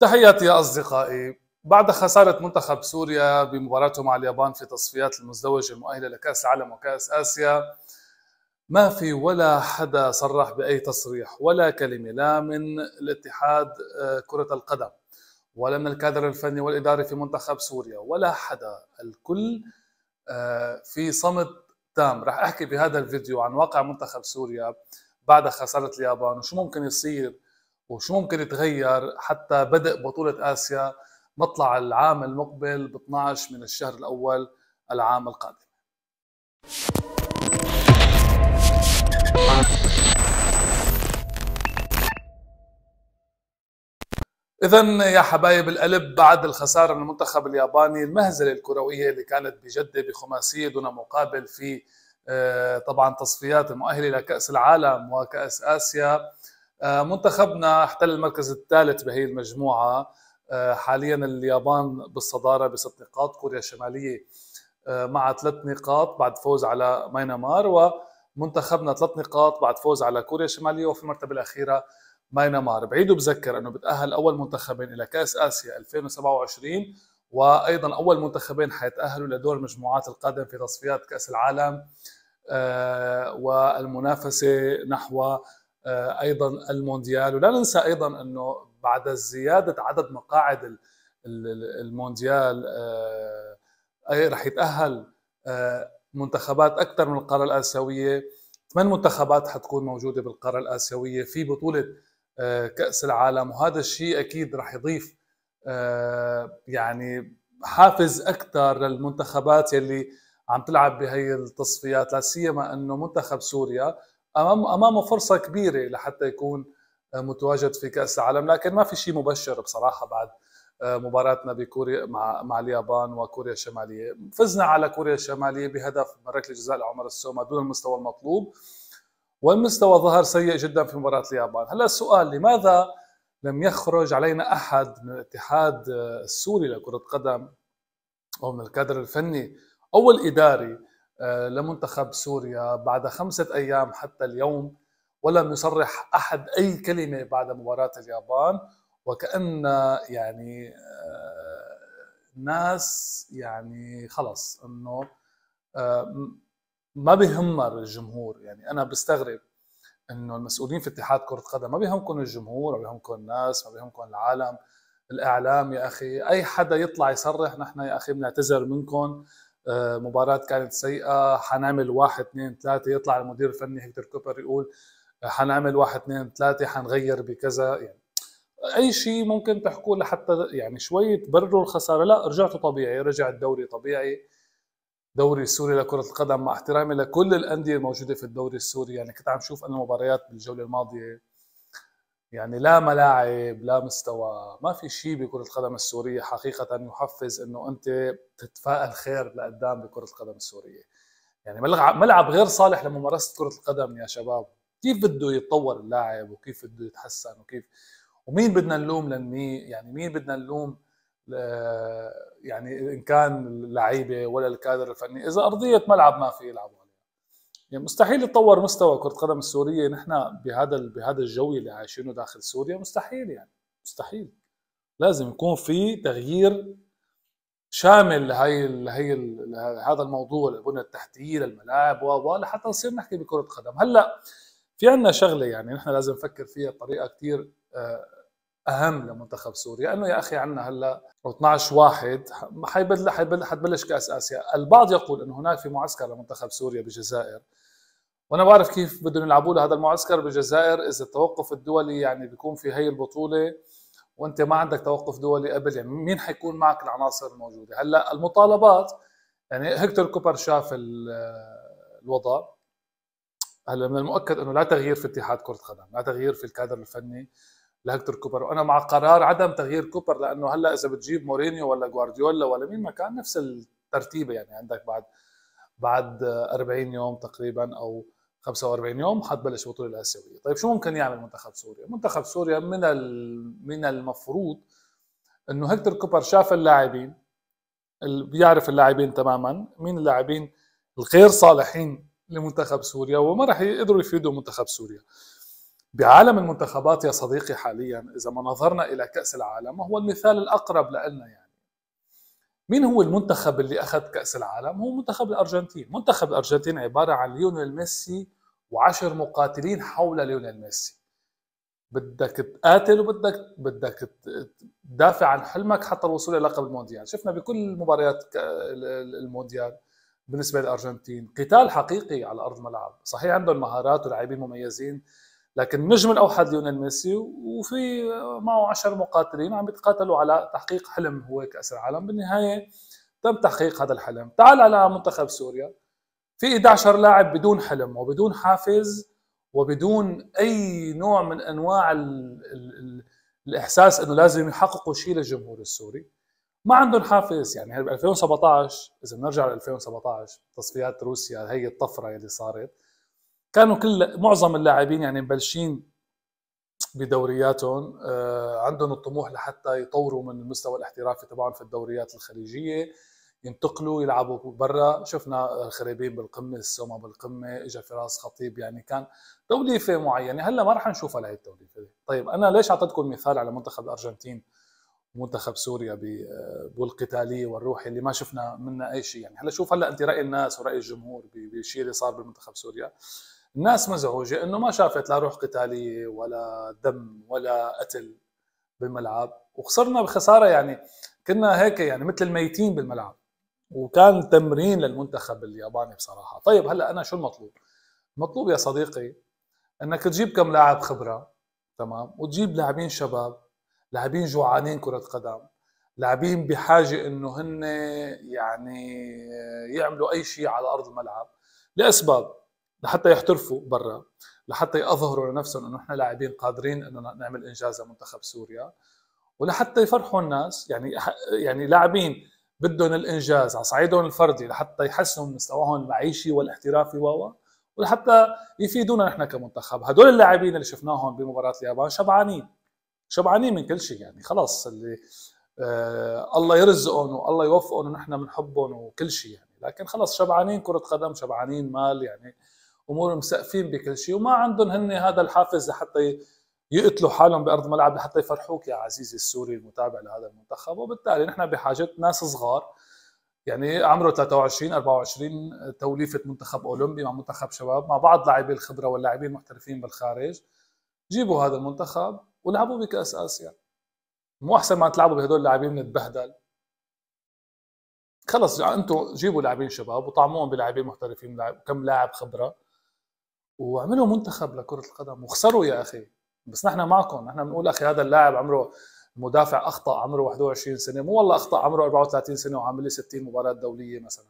تحياتي يا أصدقائي بعد خسارة منتخب سوريا بمباراته مع اليابان في تصفيات المزدوجة المؤهلة لكأس العالم وكأس آسيا ما في ولا حدا صرح بأي تصريح ولا كلمة لا من الاتحاد آه، كرة القدم ولا من الكادر الفني والإداري في منتخب سوريا ولا حدا الكل آه، في صمت تام رح أحكي بهذا الفيديو عن واقع منتخب سوريا بعد خسارة اليابان وشو ممكن يصير وشو ممكن يتغير حتى بدء بطولة آسيا مطلع العام المقبل ب 12 من الشهر الأول العام القادم إذا يا حبايب القلب بعد الخسارة من المنتخب الياباني المهزلة الكروية اللي كانت بجدة بخماسية دون مقابل في آه، طبعا تصفيات المؤهلة لكأس العالم وكأس آسيا آه، منتخبنا احتل المركز الثالث بهي المجموعة آه، حاليا اليابان بالصدارة بست نقاط كوريا الشمالية آه، مع ثلاث نقاط بعد فوز على ماينمار ومنتخبنا ثلاث نقاط بعد فوز على كوريا الشمالية وفي المرتبة الأخيرة ماينمار بعيد وبذكر أنه بتأهل أول منتخبين إلى كأس آسيا 2027 وأيضا أول منتخبين حيتأهلوا لدور المجموعات القادم في تصفيات كأس العالم والمنافسة نحو آه، ايضا المونديال ولا ننسى ايضا انه بعد زياده عدد مقاعد المونديال آه، رح يتاهل آه، منتخبات اكثر من القاره الاسيويه ثمان منتخبات حتكون موجوده بالقاره الاسيويه في بطوله كاس العالم وهذا الشيء اكيد رح يضيف يعني حافز اكثر للمنتخبات يلي عم تلعب بهي التصفيات لا سيما انه منتخب سوريا امام امامه فرصه كبيره لحتى يكون آه، متواجد في كاس العالم لكن ما في شيء مبشر بصراحه بعد آه، مباراتنا بكوريا مع مع اليابان وكوريا الشماليه فزنا على كوريا الشماليه بهدف من ركله جزاء لعمر السوما دون المستوى المطلوب والمستوى ظهر سيء جدا في مباراه اليابان هلا السؤال لماذا لم يخرج علينا احد من الاتحاد آه، السوري لكره قدم او من الكادر الفني او الاداري آه، لمنتخب سوريا بعد خمسة أيام حتى اليوم ولم يصرح أحد أي كلمة بعد مباراة اليابان وكأن يعني آه، ناس يعني خلص انه آه، ما بهمر الجمهور يعني انا بستغرب انه المسؤولين في اتحاد كره قدم ما بيهمكم الجمهور ما بيهمكم الناس ما بيهمكم العالم الاعلام يا اخي اي حدا يطلع يصرح نحن يا اخي بنعتذر منكم آه، مباراة كانت سيئة حنعمل واحد اثنين ثلاثة يطلع المدير الفني هيكتور كوبر يقول آه، حنعمل واحد اثنين ثلاثة حنغير بكذا يعني اي شيء ممكن تحكوه لحتى يعني شوي تبرروا الخسارة لا رجعتوا طبيعي رجع الدوري طبيعي دوري السوري لكرة القدم مع احترامي لكل الأندية الموجودة في الدوري السوري يعني كنت عم شوف أنا مباريات بالجولة الماضية يعني لا ملاعب لا مستوى ما في شيء بكرة القدم السورية حقيقة يحفز انه انت تتفائل خير لقدام بكرة القدم السورية يعني ملعب غير صالح لممارسة كرة القدم يا شباب كيف بده يتطور اللاعب وكيف بده يتحسن وكيف ومين بدنا نلوم للمي يعني مين بدنا نلوم يعني ان كان اللعيبه ولا الكادر الفني اذا ارضيه ملعب ما في يلعبوا يعني مستحيل يتطور مستوى كره القدم السوريه نحن بهذا بهذا الجو اللي عايشينه داخل سوريا مستحيل يعني مستحيل لازم يكون في تغيير شامل لهي لهي هذا الموضوع البنى التحتيه للملاعب و لحتى نصير نحكي بكره قدم هلا في عندنا شغله يعني نحن لازم نفكر فيها بطريقه كثير آه، اهم لمنتخب سوريا انه يا اخي عندنا هلا 12 واحد حيبدل حيبدل حتبلش كاس اسيا، البعض يقول انه هناك في معسكر لمنتخب سوريا بالجزائر وانا بعرف كيف بدهم يلعبوا لهذا المعسكر بالجزائر اذا التوقف الدولي يعني بيكون في هي البطوله وانت ما عندك توقف دولي قبل يعني مين حيكون معك العناصر الموجوده؟ هلا المطالبات يعني هكتور كوبر شاف الوضع هلا من المؤكد انه لا تغيير في اتحاد كره قدم، لا تغيير في الكادر الفني لهكتور كوبر وانا مع قرار عدم تغيير كوبر لانه هلا اذا بتجيب مورينيو ولا جوارديولا ولا مين ما كان نفس الترتيبه يعني عندك بعد بعد 40 يوم تقريبا او 45 يوم حتبلش البطوله الاسيويه، طيب شو ممكن يعمل منتخب سوريا؟ منتخب سوريا من من المفروض انه هكتور كوبر شاف اللاعبين بيعرف اللاعبين تماما مين اللاعبين الغير صالحين لمنتخب سوريا وما راح يقدروا يفيدوا منتخب سوريا. بعالم المنتخبات يا صديقي حاليا إذا ما نظرنا إلى كأس العالم وهو المثال الأقرب لنا يعني مين هو المنتخب اللي أخذ كأس العالم؟ هو منتخب الأرجنتين منتخب الأرجنتين عبارة عن ليونيل ميسي وعشر مقاتلين حول ليونيل ميسي بدك تقاتل وبدك بدك تدافع عن حلمك حتى الوصول الى لقب المونديال، شفنا بكل مباريات المونديال بالنسبه للارجنتين قتال حقيقي على ارض الملعب، صحيح عندهم مهارات ولاعبين مميزين لكن نجم الاوحد ليونيل ميسي وفي معه 10 مقاتلين عم بيتقاتلوا على تحقيق حلم هو كاس العالم بالنهايه تم تحقيق هذا الحلم تعال على منتخب سوريا في 11 لاعب بدون حلم وبدون حافز وبدون اي نوع من انواع الـ الـ الـ الاحساس انه لازم يحققوا شيء للجمهور السوري ما عندهم حافز يعني ب 2017 اذا بنرجع ل 2017 تصفيات روسيا هي الطفره اللي صارت كانوا كل معظم اللاعبين يعني مبلشين بدورياتهم آه، عندهم الطموح لحتى يطوروا من المستوى الاحترافي تبعهم في الدوريات الخليجيه ينتقلوا يلعبوا برا شفنا الخريبين بالقمه السومه بالقمه اجى فراس خطيب يعني كان توليفه معينه هلا ما رح نشوفها لهي التوليفه طيب انا ليش اعطيتكم مثال على منتخب الارجنتين ومنتخب سوريا آه، بالقتاليه والروحي اللي ما شفنا منها اي شيء يعني هلا شوف هلا انت راي الناس وراي الجمهور بالشيء اللي صار بمنتخب سوريا الناس مزعوجه انه ما شافت لا روح قتاليه ولا دم ولا قتل بالملعب وخسرنا بخساره يعني كنا هيك يعني مثل الميتين بالملعب وكان تمرين للمنتخب الياباني بصراحه طيب هلا انا شو المطلوب المطلوب يا صديقي انك تجيب كم لاعب خبره تمام وتجيب لاعبين شباب لاعبين جوعانين كره قدم لاعبين بحاجه انه هن يعني يعملوا اي شيء على ارض الملعب لاسباب لحتى يحترفوا برا لحتى يظهروا لنفسهم انه احنا لاعبين قادرين انه نعمل انجاز لمنتخب سوريا ولحتى يفرحوا الناس يعني يعني لاعبين بدهم الانجاز على صعيدهم الفردي لحتى يحسنوا مستواهم المعيشي والاحترافي و ولحتى يفيدونا نحن كمنتخب هدول اللاعبين اللي شفناهم بمباراه اليابان شبعانين شبعانين من كل شيء يعني خلاص اللي آه الله يرزقهم والله يوفقهم ونحن بنحبهم وكل شيء يعني لكن خلاص شبعانين كره قدم شبعانين مال يعني آه امور مسقفين بكل شيء وما عندهم هن هذا الحافز لحتى يقتلوا حالهم بارض ملعب لحتى يفرحوك يا عزيزي السوري المتابع لهذا المنتخب وبالتالي نحن بحاجه ناس صغار يعني عمره 23 24 توليفه منتخب اولمبي مع منتخب شباب مع بعض لاعبي الخبره واللاعبين المحترفين بالخارج جيبوا هذا المنتخب ولعبوا بكاس اسيا مو احسن ما تلعبوا بهدول اللاعبين نتبهدل خلص انتم جيبوا لاعبين شباب وطعموهم بلاعبين محترفين كم لاعب خبره وعملوا منتخب لكره القدم وخسروا يا اخي بس نحن معكم نحن بنقول اخي هذا اللاعب عمره مدافع اخطا عمره 21 سنه مو والله اخطا عمره 34 سنه وعامل لي 60 مباراه دوليه مثلا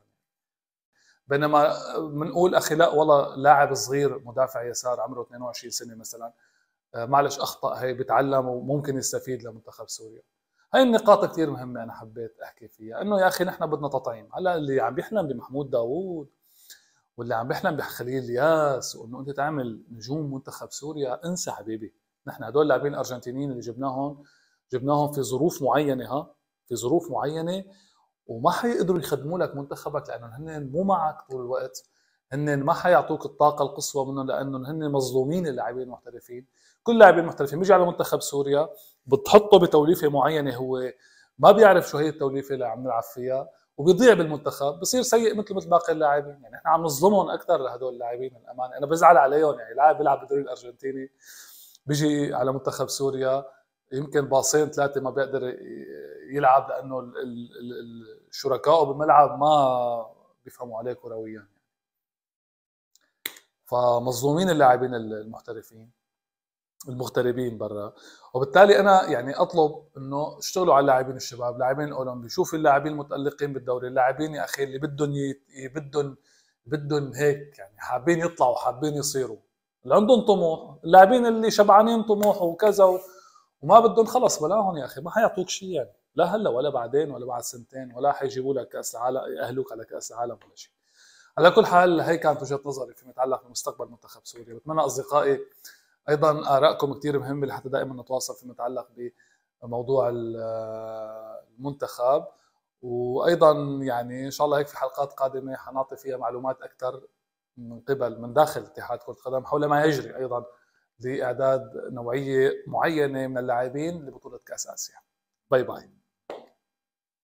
بينما بنقول اخي لا والله لاعب صغير مدافع يسار عمره 22 سنه مثلا آه، معلش اخطا هي بتعلم وممكن يستفيد لمنتخب سوريا هاي النقاط كثير مهمه انا حبيت احكي فيها انه يا اخي نحن بدنا تطعيم هلا اللي عم بيحلم بمحمود داوود واللي عم بيحلم بخليل الياس وانه انت تعمل نجوم منتخب سوريا انسى حبيبي نحن هدول اللاعبين الارجنتينيين اللي جبناهم جبناهم في ظروف معينه ها في ظروف معينه وما حيقدروا يخدموا لك منتخبك لانه هن مو معك طول الوقت هن ما حيعطوك الطاقه القصوى منهم لانهم هن مظلومين اللاعبين المحترفين كل لاعبين المحترفين بيجي على منتخب سوريا بتحطه بتوليفه معينه هو ما بيعرف شو هي التوليفه اللي عم نلعب فيها وبيضيع بالمنتخب بصير سيء مثل مثل باقي اللاعبين يعني احنا عم نظلمهم اكثر لهدول اللاعبين الأمانة انا بزعل عليهم يعني لاعب بيلعب بالدوري الارجنتيني بيجي على منتخب سوريا يمكن باصين ثلاثه ما بيقدر يلعب لانه الشركاء بالملعب ما بيفهموا عليه كرويا فمظلومين اللاعبين المحترفين المغتربين برا وبالتالي انا يعني اطلب انه اشتغلوا على اللاعبين الشباب لاعبين الاولمبي شوف اللاعبين المتالقين بالدوري اللاعبين يا اخي اللي بدهم بدهم بدهم هيك يعني حابين يطلعوا حابين يصيروا اللي عندهم طموح اللاعبين اللي شبعانين طموح وكذا و... وما بدهم خلص بلاهم يا اخي ما حيعطوك شيء يعني لا هلا ولا بعدين ولا بعد سنتين ولا حيجيبوا لك كاس العالم ياهلوك على كاس العالم ولا شيء على كل حال هي كانت وجهه نظري فيما يتعلق بمستقبل منتخب سوريا بتمنى اصدقائي ايضا ارائكم كثير مهمه لحتى دائما نتواصل فيما يتعلق بموضوع المنتخب وايضا يعني ان شاء الله هيك في حلقات قادمه حنعطي فيها معلومات اكثر من قبل من داخل اتحاد كره القدم حول ما يجري ايضا لاعداد نوعيه معينه من اللاعبين لبطوله كاس اسيا باي باي